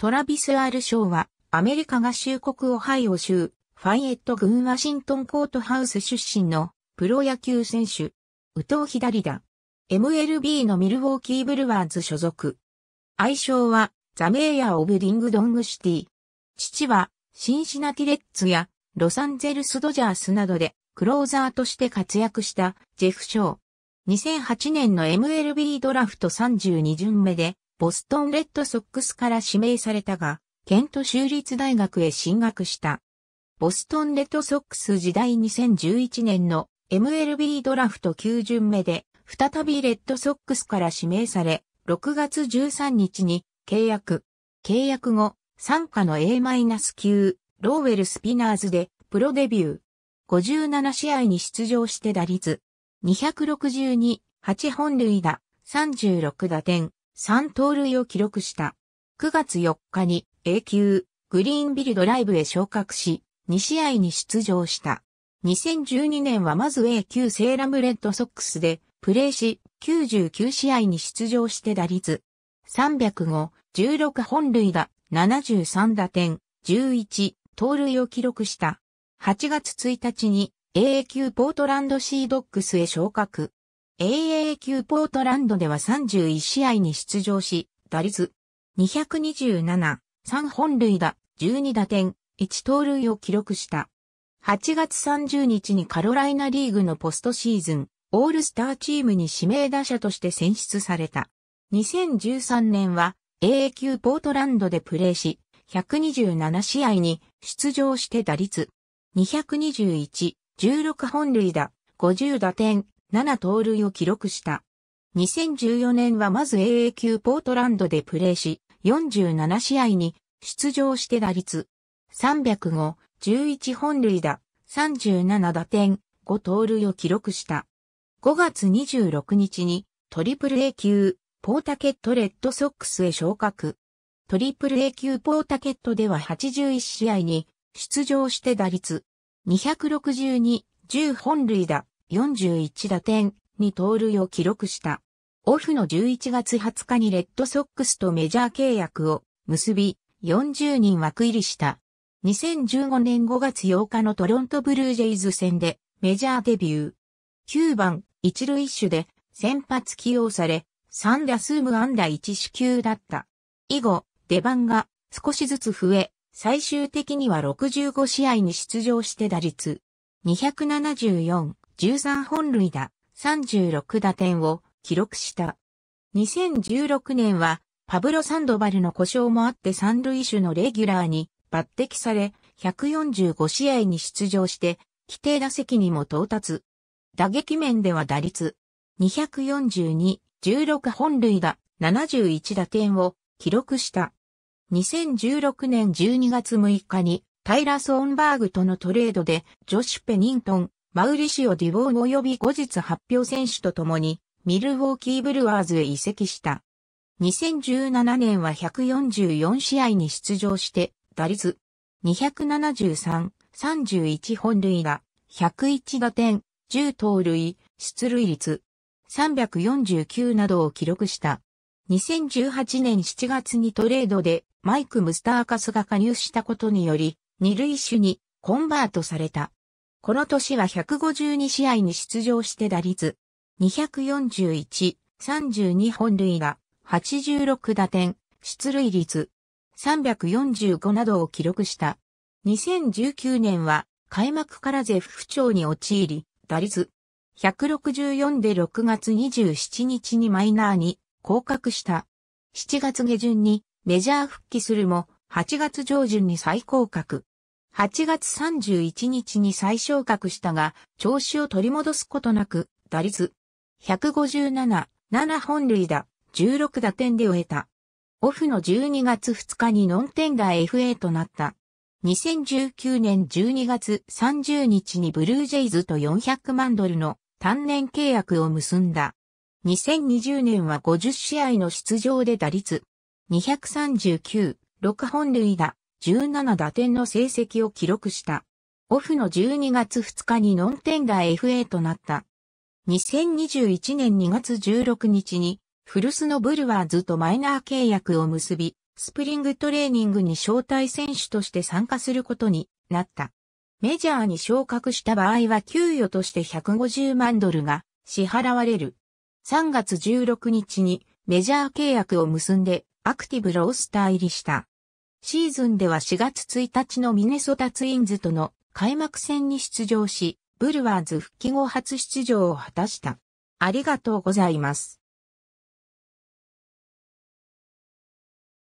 トラビス・アール賞は、アメリカ合衆国オハイオ州、ファイエット郡ワシントンコートハウス出身のプロ野球選手、宇藤左だ。MLB のミルウォーキーブルワーズ所属。愛称は、ザメイヤー・オブ・リング・ドング・シティ。父は、シンシナティ・レッツや、ロサンゼルス・ドジャースなどで、クローザーとして活躍した、ジェフ・ショー。2008年の MLB ドラフト32巡目で、ボストンレッドソックスから指名されたが、ケント州立大学へ進学した。ボストンレッドソックス時代2011年の MLB ドラフト9巡目で、再びレッドソックスから指名され、6月13日に契約。契約後、参加の A- 級、ローウェルスピナーズでプロデビュー。57試合に出場して打率。262、8本塁打、36打点、3盗塁を記録した。9月4日に A 級グリーンビルドライブへ昇格し、2試合に出場した。2012年はまず A 級セーラムレッドソックスでプレーし、99試合に出場して打率305、16本塁打、73打点、11盗塁を記録した。8月1日に AA 級ポートランドシードックスへ昇格。AAQ ポートランドでは31試合に出場し、打率227、3本塁打、12打点、1盗塁を記録した。8月30日にカロライナリーグのポストシーズン、オールスターチームに指名打者として選出された。2013年は AA ポートランドでプレーし、127試合に出場して打率221、16本塁打、50打点、7盗塁を記録した。2014年はまず AA 級ポートランドでプレーし、47試合に出場して打率305、11本塁打、37打点、5盗塁を記録した。5月26日にトリプル A 級ポータケットレッドソックスへ昇格。トリプル A 級ポータケットでは81試合に出場して打率262、10本塁打、41打点、に盗塁を記録した。オフの11月20日にレッドソックスとメジャー契約を結び、40人枠入りした。2015年5月8日のトロントブルージェイズ戦でメジャーデビュー。9番、一塁手で先発起用され、3打数無安打1死球だった。以後、出番が少しずつ増え、最終的には65試合に出場して打率274、13本塁打、36打点を記録した。2016年は、パブロ・サンドバルの故障もあって三塁手のレギュラーに抜擢され、145試合に出場して、規定打席にも到達。打撃面では打率、242、16本塁打、71打点を記録した。2016年12月6日にタイラソーンバーグとのトレードでジョシュ・ペニントン、マウリシオ・ディボーン及び後日発表選手と共に、ミルウォーキー・ブルワーズへ移籍した。2017年は144試合に出場して、打率273、31本塁打、101打点、10盗塁、出塁率349などを記録した。2018年7月にトレードでマイク・ムスターカスが加入したことにより、二塁手にコンバートされた。この年は152試合に出場して打率241、32本塁打、86打点、出塁率345などを記録した。2019年は開幕から絶不調に陥り、打率164で6月27日にマイナーに降格した。7月下旬にメジャー復帰するも、8月上旬に再降格。8月31日に再昇格したが、調子を取り戻すことなく、打率157、7本塁打、16打点で終えた。オフの12月2日にノンテンダー FA となった。2019年12月30日にブルージェイズと400万ドルの単年契約を結んだ。2020年は50試合の出場で打率239、6本塁打、17打点の成績を記録した。オフの12月2日にノンテンダー FA となった。2021年2月16日に、フルスのブルワーズとマイナー契約を結び、スプリングトレーニングに招待選手として参加することになった。メジャーに昇格した場合は給与として150万ドルが支払われる。3月16日にメジャー契約を結んでアクティブロースター入りした。シーズンでは4月1日のミネソタツインズとの開幕戦に出場し、ブルワーズ復帰後初出場を果たした。ありがとうございます。